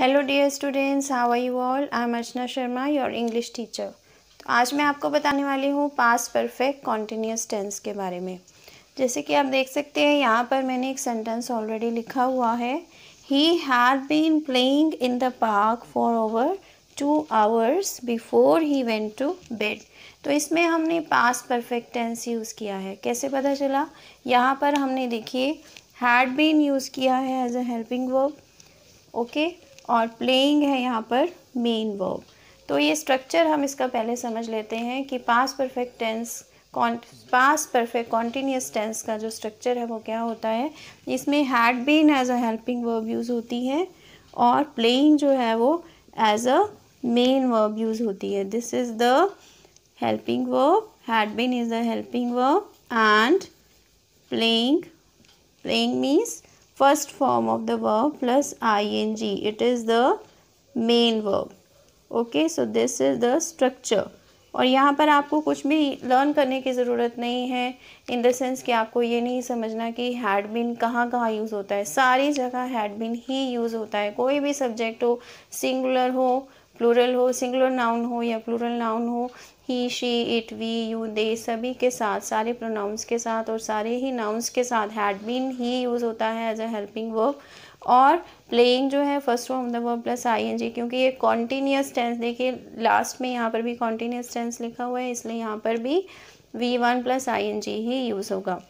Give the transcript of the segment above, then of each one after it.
Hello dear students how are you all I am Archana Sharma your English teacher तो आज मैं आपको बताने वाली हूँ पास परफेक्ट कॉन्टीन्यूस टेंस के बारे में जैसे कि आप देख सकते हैं यहाँ पर मैंने एक सेंटेंस ऑलरेडी लिखा हुआ है he had been playing in the park for over two hours before he went to bed तो इसमें हमने पास परफेक्ट टेंस यूज़ किया है कैसे पता चला यहाँ पर हमने देखिए हैड बीन यूज़ किया है as a helping verb okay okay? और प्लेइंग है यहाँ पर मेन वर्ब तो ये स्ट्रक्चर हम इसका पहले समझ लेते हैं कि past perfect tense past perfect continuous tense का जो स्ट्रक्चर है वो क्या होता है इसमें had been as a helping verb use होती है और प्लेइंग जो है वो as a main verb use होती है this is the helping verb had been is the helping verb and playing playing means first form of the verb plus ing it is the main verb okay so this is the structure और यहाँ पर आपको कुछ भी learn करने की ज़रूरत नहीं है इन द सेंस कि आपको ये नहीं समझना कि हैड कहाँ कहाँ यूज़ होता है सारी जगह हैड ही यूज़ होता है कोई भी सब्जेक्ट हो सिंगुलर हो प्लूरल हो सिंगुलर नाउन हो या प्लूरल नाउन हो he she it we you they सभी के साथ सारे प्रोनाउंस के साथ और सारे ही नाउंस के साथ हैड बीन ही यूज़ होता है एज अ हेल्पिंग वर्ब और प्लेइंग जो है first form the verb plus I N G क्योंकि ये कॉन्टीन्यूस टेंस देखिए लास्ट में यहाँ पर भी कॉन्टीन्यूस टेंस लिखा हुआ है इसलिए यहाँ पर भी V one plus I N G ही यूज़ होगा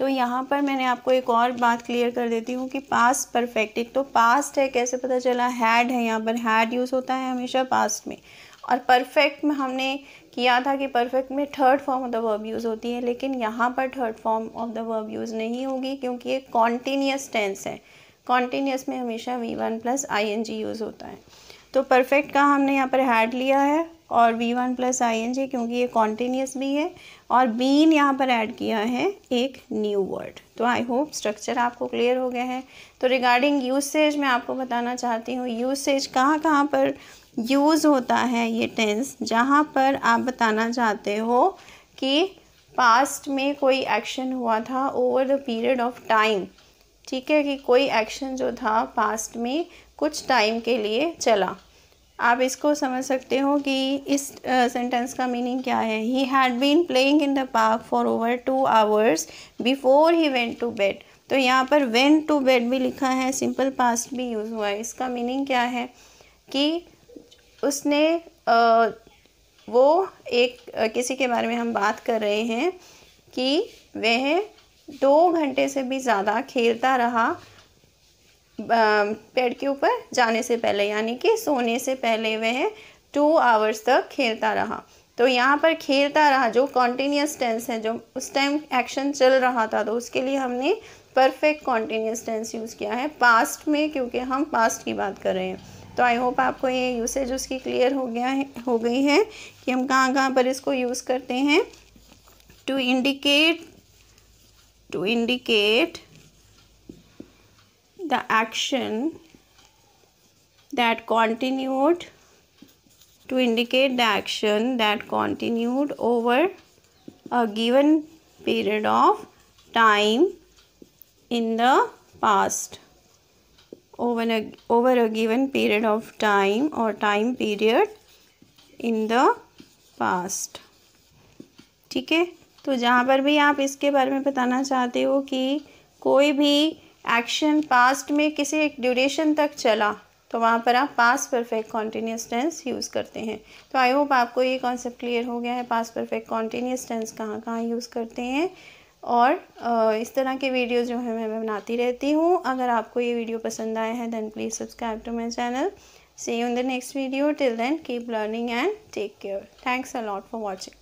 तो यहाँ पर मैंने आपको एक और बात क्लियर कर देती हूँ कि पास्ट परफेक्ट एक तो पास्ट है कैसे पता चला हैड है यहाँ पर हैड यूज़ होता है हमेशा पास्ट में और परफेक्ट में हमने किया था कि परफेक्ट में third form of the verb use होती है लेकिन यहाँ पर third form of the verb use नहीं होगी क्योंकि ये कॉन्टीन्यूस टेंस है कॉन्टीन्यूस में हमेशा V one plus I N G use होता है तो परफेक्ट का हमने यहाँ पर हैड लिया है और V one plus I N G क्योंकि ये कॉन्टीन्यूस भी है और बीन यहाँ पर ऐड किया है एक न्यू वर्ड तो आई होप स्ट्रक्चर आपको क्लियर हो गया है तो रिगार्डिंग यूसेज मैं आपको बताना चाहती हूँ यूसेज कहाँ कहाँ पर यूज़ होता है ये टेंस जहाँ पर आप बताना चाहते हो कि पास्ट में कोई एक्शन हुआ था over the period of time ठीक है कि कोई एक्शन जो था पास्ट में कुछ टाइम के लिए चला आप इसको समझ सकते हो कि इस सेंटेंस uh, का मीनिंग क्या है he had been playing in the park for over two hours before he went to bed तो यहाँ पर वेंट टू बेड भी लिखा है सिंपल पास्ट भी यूज़ हुआ है इसका मीनिंग क्या है कि उसने uh, वो एक uh, किसी के बारे में हम बात कर रहे हैं कि वह दो घंटे से भी ज़्यादा खेलता रहा पेड़ के ऊपर जाने से पहले यानी कि सोने से पहले वह टू आवर्स तक खेलता रहा तो यहाँ पर खेलता रहा जो कॉन्टीन्यूस टेंस है जो उस टाइम एक्शन चल रहा था तो उसके लिए हमने परफेक्ट कॉन्टीन्यूस टेंस यूज़ किया है पास्ट में क्योंकि हम पास्ट की बात कर रहे हैं तो आई होप आपको ये यूसेज उसकी क्लियर हो गया है हो गई है कि हम कहाँ कहाँ पर इसको यूज़ करते हैं to indicate to indicate the action that continued to indicate the action that continued over a given period of time in the past over a, over a given period of time or time period in the past ठीक है तो जहाँ पर भी आप इसके बारे में बताना चाहते हो कि कोई भी एक्शन पास्ट में किसी एक ड्यूरेशन तक चला तो वहाँ पर आप past perfect continuous tense use करते हैं तो आई होप आपको ये कॉन्सेप्ट क्लियर हो गया है पास परफेक्ट कॉन्टीन्यूस टेंस कहाँ कहाँ यूज़ करते हैं और इस तरह के वीडियो जो है मैं बनाती रहती हूँ अगर आपको ये वीडियो पसंद आया है then please subscribe to my channel see you in the next video till then keep learning and take care thanks a lot for